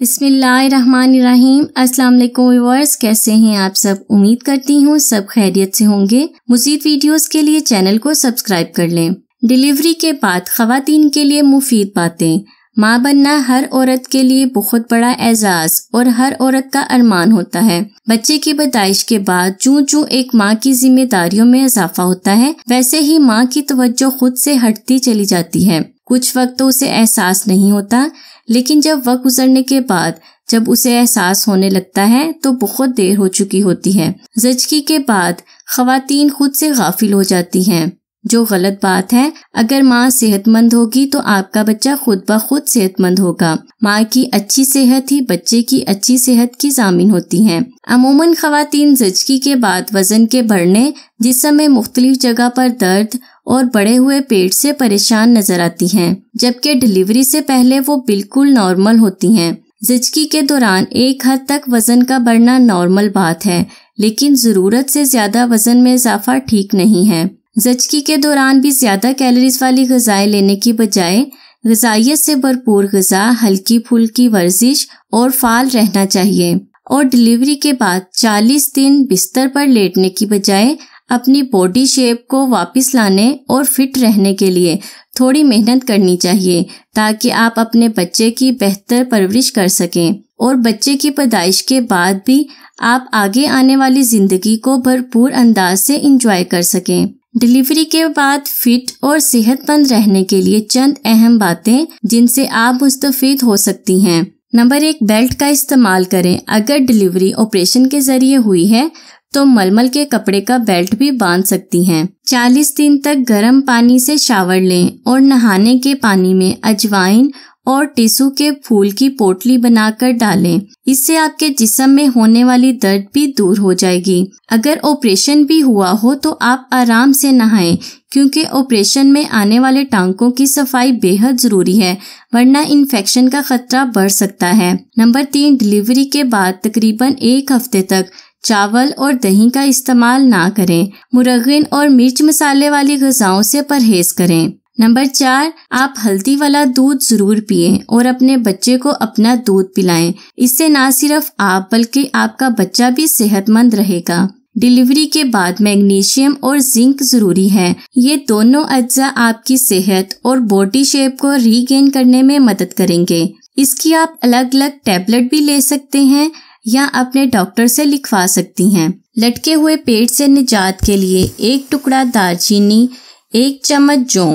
बिस्मिल्लाहिर्रहमानिर्रहीम अस्सलाम वालेकुम व्यूअर्स कैसे हैं आप सब उम्मीद करती हूँ सब खैरियत से होंगे मुजीद वीडियोस के लिए चैनल को सब्सक्राइब कर लें डिलीवरी के बाद खातन के लिए मुफीद बातें माँ बनना हर औरत के लिए बहुत बड़ा एजाज और हर औरत का अरमान होता है बच्चे की पैदाइश के बाद जू जू एक माँ की जिम्मेदारियों में इजाफा होता है वैसे ही माँ की तवज्जो खुद से हटती चली जाती है कुछ वक्त तो उसे एहसास नहीं होता लेकिन जब वक्त गुजरने के बाद जब उसे एहसास होने लगता है तो बहुत देर हो चुकी होती है जचकी के बाद खातन खुद से गाफिल हो जाती हैं जो गलत बात है अगर माँ सेहतमंद होगी तो आपका बच्चा खुद ब खुद सेहतमंद होगा माँ की अच्छी सेहत ही बच्चे की अच्छी सेहत की जामिन होती है अमूमन खातन जचकी के बाद वजन के बढ़ने जिस समय मुख्तलिफ जगह पर दर्द और बड़े हुए पेट से परेशान नजर आती हैं, जबकि डिलीवरी से पहले वो बिल्कुल नॉर्मल होती हैं। जिचकी के दौरान एक हद तक वजन का बढ़ना नॉर्मल बात है लेकिन ज़रूरत से ज़्यादा वजन में इजाफा ठीक नहीं है जचकी के दौरान भी ज़्यादा कैलोरीज वाली गजाएं लेने की बजाय गजाइत से भरपूर गजा हल्की फुल्की वर्जिश और फाल रहना चाहिए और डिलीवरी के बाद 40 दिन बिस्तर पर लेटने की बजाय अपनी बॉडी शेप को वापस लाने और फिट रहने के लिए थोड़ी मेहनत करनी चाहिए ताकि आप अपने बच्चे की बेहतर परवरिश कर सकें और बच्चे की पैदाइश के बाद भी आप आगे आने वाली जिंदगी को भरपूर अंदाज से इंजॉय कर सकें डिलीवरी के बाद फिट और सेहतमंद रहने के लिए चंद अहम बातें जिनसे आप मुस्तफ़ हो सकती हैं नंबर एक बेल्ट का इस्तेमाल करें अगर डिलीवरी ऑपरेशन के जरिए हुई है तो मलमल के कपड़े का बेल्ट भी बांध सकती हैं। 40 दिन तक गर्म पानी से शावर लें और नहाने के पानी में अजवाइन और टिशू के फूल की पोटली बनाकर डालें इससे आपके जिसम में होने वाली दर्द भी दूर हो जाएगी अगर ऑपरेशन भी हुआ हो तो आप आराम से नहाएं क्योंकि ऑपरेशन में आने वाले टांकों की सफाई बेहद ज़रूरी है वरना इन्फेक्शन का खतरा बढ़ सकता है नंबर तीन डिलीवरी के बाद तकरीबन एक हफ्ते तक चावल और दही का इस्तेमाल ना करें मुरगिन और मिर्च मसाले वाली गजाओं से परहेज करें नंबर चार आप हल्दी वाला दूध जरूर पिए और अपने बच्चे को अपना दूध पिलाएं इससे ना सिर्फ आप बल्कि आपका बच्चा भी सेहतमंद रहेगा डिलीवरी के बाद मैग्नीशियम और जिंक जरूरी है ये दोनों अज्जा आपकी सेहत और बॉडी शेप को रीगेन करने में मदद करेंगे इसकी आप अलग अलग टेबलेट भी ले सकते हैं या अपने डॉक्टर से लिखवा सकती हैं लटके हुए पेट से निजात के लिए एक टुकड़ा दालचीनी एक चम्मच जौ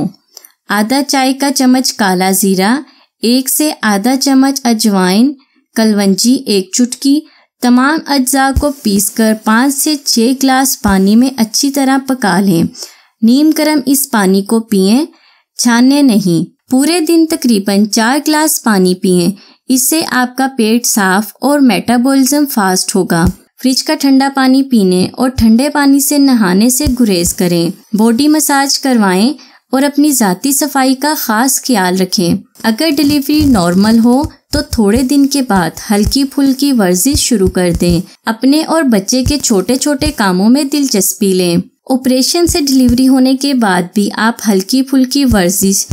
आधा चाय का चम्मच काला जीरा एक से आधा चम्मच अजवाइन कलवंजी एक चुटकी तमाम अज्जा को पीसकर पाँच से छः गिलास पानी में अच्छी तरह पका लें नीम गर्म इस पानी को पिए छाने नहीं पूरे दिन तकरीबन चार गिलास पानी पिए इससे आपका पेट साफ और मेटाबॉलिज्म फास्ट होगा फ्रिज का ठंडा पानी पीने और ठंडे पानी से नहाने से गुरेज करें बॉडी मसाज करवाएं और अपनी ज़ाती सफाई का ख़ास ख्याल रखें अगर डिलीवरी नॉर्मल हो तो थोड़े दिन के बाद हल्की फुल्की वर्जिश शुरू कर दें अपने और बच्चे के छोटे छोटे कामों में दिलचस्पी लें ऑपरेशन से डिलीवरी होने के बाद भी आप हल्की फुल्की वर्जिश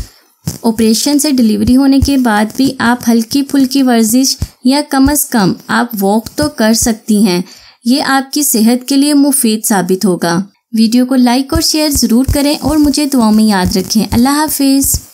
ऑपरेशन से डिलीवरी होने के बाद भी आप हल्की फुल्की वर्जिश या कम अज़ कम आप वॉक तो कर सकती हैं ये आपकी सेहत के लिए मुफीद साबित होगा वीडियो को लाइक और शेयर ज़रूर करें और मुझे दुआ में याद रखें अल्लाह हाफिज़